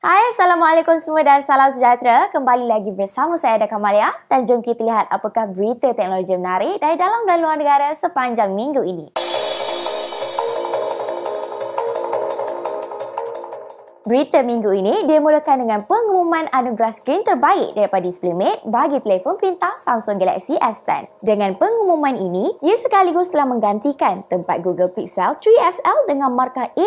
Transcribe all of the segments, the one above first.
Hai, Assalamualaikum semua dan salam sejahtera. Kembali lagi bersama saya Ada Kamalia dan jom kita lihat apakah berita teknologi menarik dari dalam dan luar negara sepanjang minggu ini. Berita minggu ini dimulakan dengan pengumuman anugerah skrin terbaik daripada DisplayMate bagi telefon pintar Samsung Galaxy S10. Dengan pengumuman ini, ia sekaligus telah menggantikan tempat Google Pixel 3 SL dengan markah A+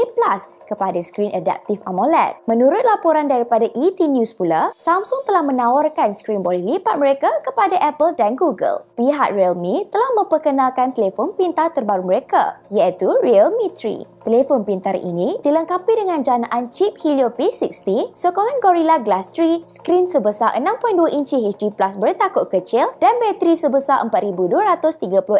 kepada skrin adaptif AMOLED. Menurut laporan daripada ET News pula, Samsung telah menawarkan skrin boleh lipat mereka kepada Apple dan Google. Pihak Realme telah memperkenalkan telefon pintar terbaru mereka, iaitu Realme 3. Telefon pintar ini dilengkapi dengan janaan chip Helio P60, sokongan Gorilla Glass 3, skrin sebesar 6.2 inci HD Plus bertakuk kecil dan bateri sebesar 4230 mAh.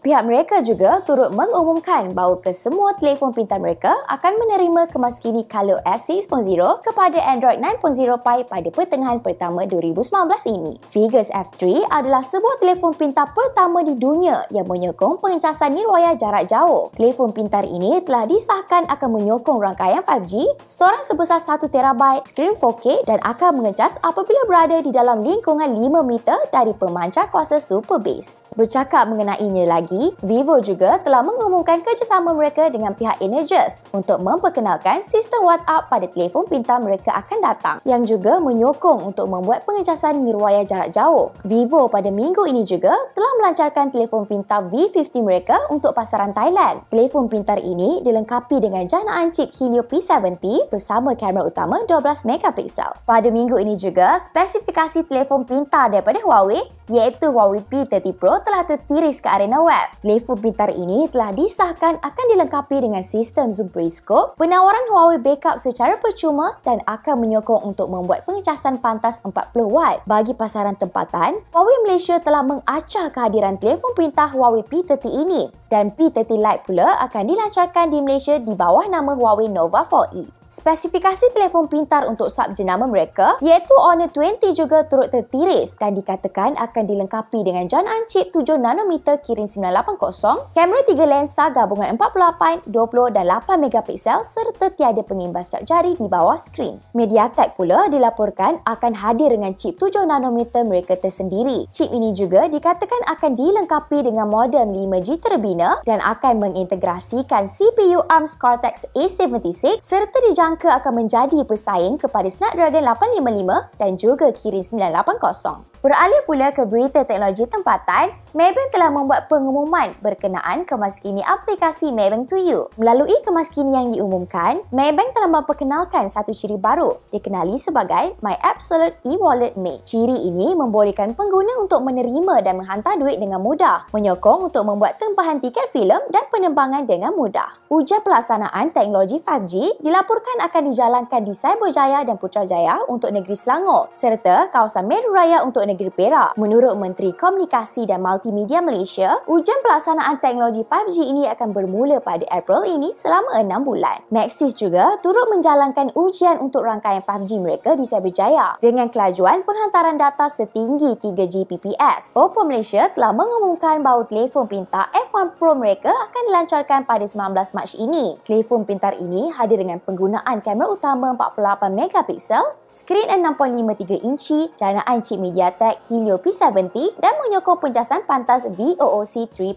Pihak mereka juga turut mengumumkan bahawa kesemua telefon pintar mereka akan menerima kemaskini s 6.0 kepada Android 9.0 Pie pada pertengahan pertama 2019 ini. Figures F3 adalah sebuah telefon pintar pertama di dunia yang menyokong pengencasan nirwaya jarak jauh. Telefon pintar ini telah disahkan akan menyokong rangkaian 5G, storan sebesar 1TB, skrin 4K dan akan mengecas apabila berada di dalam lingkungan 5 meter dari pemancar kuasa Superbase. Bercakap mengenainya lagi, Vivo juga telah mengumumkan kerjasama mereka dengan pihak Energous untuk memperkenalkan sistem WhatsApp pada telefon pintar mereka akan datang yang juga menyokong untuk membuat pengecasan nirwaya jarak jauh. Vivo pada minggu ini juga telah melancarkan telefon pintar V50 mereka untuk pasaran Thailand. Telefon pintar ini dilengkapi dengan janaan chip Helio P70 bersama kamera utama 12 megapiksel. Pada minggu ini juga, spesifikasi telefon pintar daripada Huawei iaitu Huawei P30 Pro telah tertiris ke arena web. Telefon pintar ini telah disahkan akan dilengkapi dengan sistem zoom periscope, penawaran Huawei backup secara percuma dan akan menyokong untuk membuat pengecasan pantas 40W. Bagi pasaran tempatan, Huawei Malaysia telah mengacah kehadiran telefon pintar Huawei P30 ini dan P30 Lite pula akan dilancarkan di Malaysia di bawah nama Huawei Nova 4E. Spesifikasi telefon pintar untuk sub jenama mereka iaitu Honor 20 juga turut tertiris dan dikatakan akan dilengkapi dengan jangan chip 7nm Kirin 980, kamera 3 lensa gabungan 48, 20 dan 8 megapiksel serta tiada pengimbas cap jari di bawah skrin. MediaTek pula dilaporkan akan hadir dengan chip 7 nanometer mereka tersendiri. Chip ini juga dikatakan akan dilengkapi dengan modem 5G terbina dan akan mengintegrasikan CPU ARM Cortex A76 serta dijangkakan dijangka akan menjadi pesaing kepada Snapdragon 855 dan juga Kirin 980. Beralih pula ke berita teknologi tempatan, Maybank telah membuat pengumuman berkenaan kemaskini aplikasi Maybank To You. Melalui kemaskini yang diumumkan, Maybank telah memperkenalkan satu ciri baru dikenali sebagai My Absolute E-Wallet Mate. Ciri ini membolehkan pengguna untuk menerima dan menghantar duit dengan mudah, menyokong untuk membuat tempahan tiket filem dan penerbangan dengan mudah. Ujian pelaksanaan teknologi 5G dilaporkan akan dijalankan di Cyberjaya dan Putrajaya untuk negeri Selangor serta kawasan Meru Raya untuk negeri Perak menurut Menteri Komunikasi dan Mal Multimedia Malaysia, ujian pelaksanaan teknologi 5G ini akan bermula pada April ini selama enam bulan. Maxis juga turut menjalankan ujian untuk rangkaian 5G mereka di Cyberjaya dengan kelajuan penghantaran data setinggi 3GBPS. Oppo Malaysia telah mengumumkan bahawa telefon pintar F1 Pro mereka akan dilancarkan pada 19 Mac ini. Telefon pintar ini hadir dengan penggunaan kamera utama 48 megapiksel, skrin 6.53 inci, janaan chip MediaTek Helio P70 dan menyokong penjasan pantas BOOC 3.0.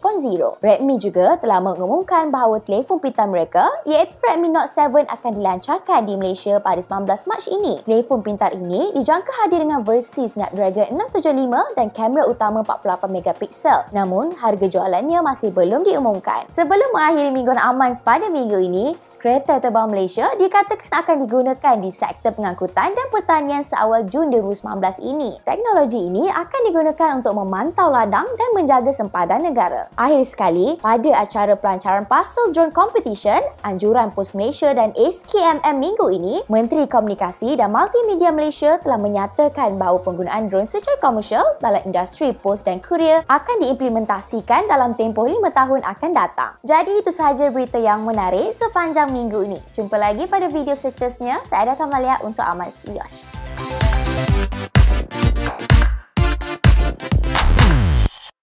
Redmi juga telah mengumumkan bahawa telefon pintar mereka iaitu Redmi Note 7 akan dilancarkan di Malaysia pada 19 Mac ini. Telefon pintar ini dijangka hadir dengan versi Snapdragon 675 dan kamera utama 48MP. Namun, harga jualannya masih belum diumumkan. Sebelum mengakhiri mingguan amans pada minggu ini, kereta terbang Malaysia dikatakan akan digunakan di sektor pengangkutan dan pertanian seawal Jun 2019 ini. Teknologi ini akan digunakan untuk memantau ladang dan menjaga sempadan negara. Akhir sekali, pada acara pelancaran Parcel Drone Competition, Anjuran Pos Malaysia dan SKMM minggu ini, Menteri Komunikasi dan Multimedia Malaysia telah menyatakan bahawa penggunaan drone secara komersial dalam industri pos dan kurier akan diimplementasikan dalam tempoh lima tahun akan datang. Jadi itu sahaja berita yang menarik sepanjang minggu ini. Jumpa lagi pada video seterusnya. Saya datang melihat untuk Ahmad Yosh.